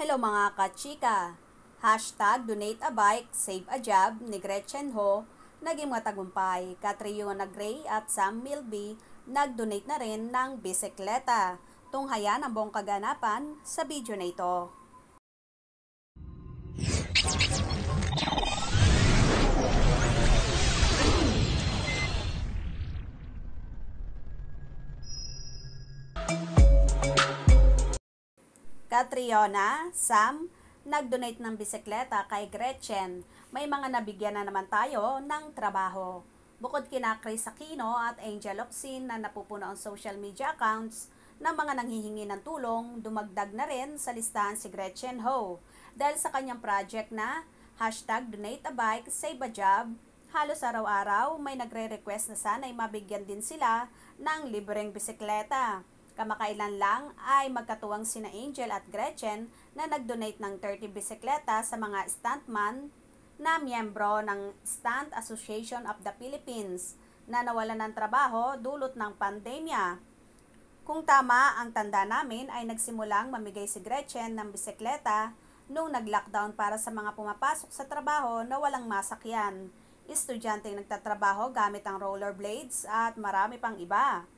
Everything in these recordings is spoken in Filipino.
Hello mga kachika! Hashtag Donate a Bike, Save a Job ni Gretchen Ho naging matagumpay. Katriona Gray at Sam Milby nag-donate na rin ng bisikleta. Tunghaya ang buong kaganapan sa video na ito. Katriona, Sam, nag-donate ng bisikleta kay Gretchen. May mga nabigyan na naman tayo ng trabaho. Bukod kina Chris Aquino at Angel Oxin na napupuno ang social media accounts ng mga nanghihingi ng tulong, dumagdag na rin sa listahan si Gretchen Ho dahil sa kanyang project na hashtag donate a bike, save a job, halos araw-araw may nagre-request na sana'y mabigyan din sila ng libreng bisikleta. Kamakailan lang ay magkatuwang sina Angel at Gretchen na nag-donate ng 30 bisikleta sa mga stuntman na miyembro ng Stunt Association of the Philippines na nawalan ng trabaho dulot ng pandemya. Kung tama ang tanda namin ay nagsimulang mamigay si Gretchen ng bisikleta nung nag-lockdown para sa mga pumapasok sa trabaho na walang masakyan, estudyante nagtatrabaho gamit ang rollerblades at marami pang iba.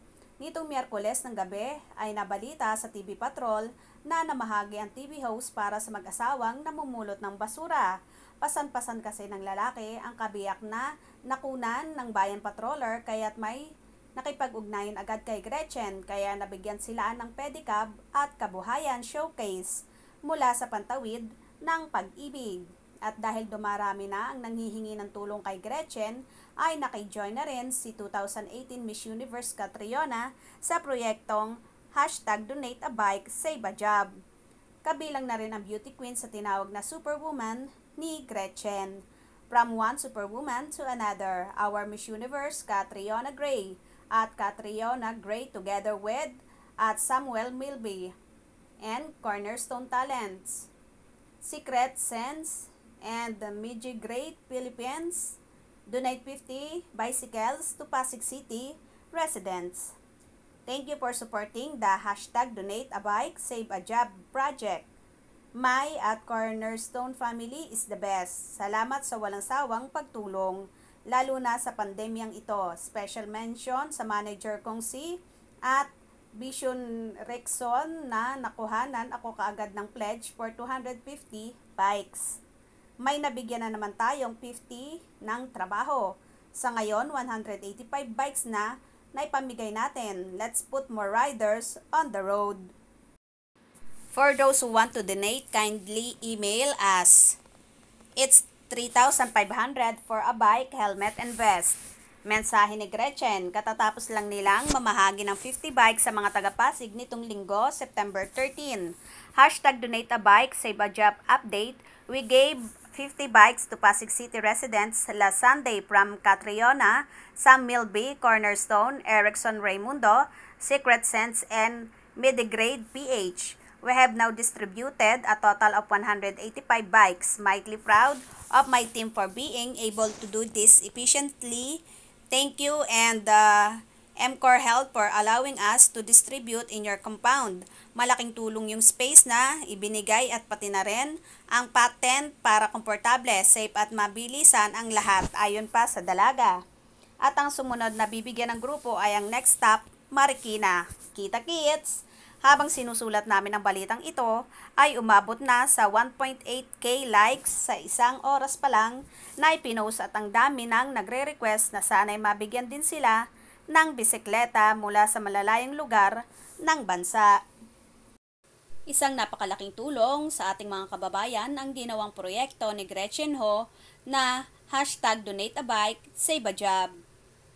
Nitong Miyerkules ng gabi ay nabalita sa TV Patrol na namahagi ang TV host para sa mag-asawang namumulot ng basura. Pasan-pasan kasi ng lalaki ang kabiyak na nakunan ng bayan patroller kaya't may nakipag-ugnayan agad kay Gretchen kaya nabigyan sila ng pedicab at kabuhayan showcase mula sa pantawid ng pag-ibig. At dahil dumarami na ang nanghihingi ng tulong kay Gretchen, ay nakijoin na rin si 2018 Miss Universe Catriona sa proyektong hashtag donate a bike, save a job. Kabilang na rin ang beauty queen sa tinawag na superwoman ni Gretchen. From one superwoman to another, our Miss Universe Catriona Gray at Catriona Gray together with at Samuel Milby and Cornerstone Talents. Secret Sense and the Midji Great Philippines donate 50 bicycles to Pasig City residents. Thank you for supporting the hashtag donate a bike save a job project. My at Cornerstone Family is the best. Salamat sa walang sawang pagtulong, lalo na sa pandemyang ito. Special mention sa manager kong si at Vision Rexon na nakuhanan ako kaagad ng pledge for 250 bikes may nabigyan na naman tayong 50 ng trabaho. Sa ngayon, 185 bikes na na ipamigay natin. Let's put more riders on the road. For those who want to donate, kindly email us. It's 3,500 for a bike, helmet, and vest. Mensahe ni Gretchen, katatapos lang nilang mamahagi ng 50 bikes sa mga taga-Pasig nitong linggo, September 13. Hashtag donate a bike, save a job update. We gave 50 bikes to Pasig City residents last Sunday from Catriona, Sam Milby, Cornerstone, Erickson Raimundo, Secret Sense, and Medigrade PH. We have now distributed a total of 185 bikes. Mightily proud of my team for being able to do this efficiently. Thank you and uh, MCOR Health for allowing us to distribute in your compound. Malaking tulong yung space na ibinigay at pati na rin ang patent para komportable, safe at mabilisan ang lahat ayon pa sa dalaga. At ang sumunod na bibigyan ng grupo ay ang next stop, Marikina. Kita kids! Habang sinusulat namin ang balitang ito, ay umabot na sa 1.8k likes sa isang oras pa lang na ipinost at ang dami nang nagre-request na sana'y mabigyan din sila ng bisikleta mula sa malalayang lugar ng bansa. Isang napakalaking tulong sa ating mga kababayan ang ginawang proyekto ni Gretchen Ho na hashtag donate a bike, save a job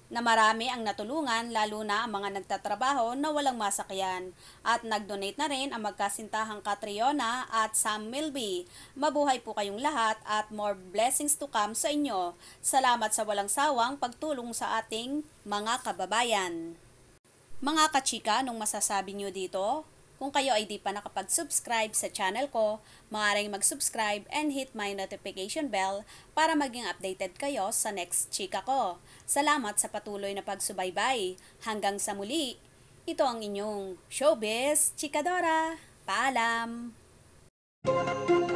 na marami ang natulungan lalo na ang mga nagtatrabaho na walang masakyan at nag-donate na rin ang magkasintahang Katriona at Sam Milby. Mabuhay po kayong lahat at more blessings to come sa inyo. Salamat sa walang sawang pagtulong sa ating mga kababayan. Mga kachika, nung masasabi nyo dito, kung kayo ay di pa nakapag-subscribe sa channel ko, maaaring mag-subscribe and hit my notification bell para maging updated kayo sa next chika ko. Salamat sa patuloy na pagsubaybay. Hanggang sa muli, ito ang inyong showbiz chikadora. Paalam! Thank you.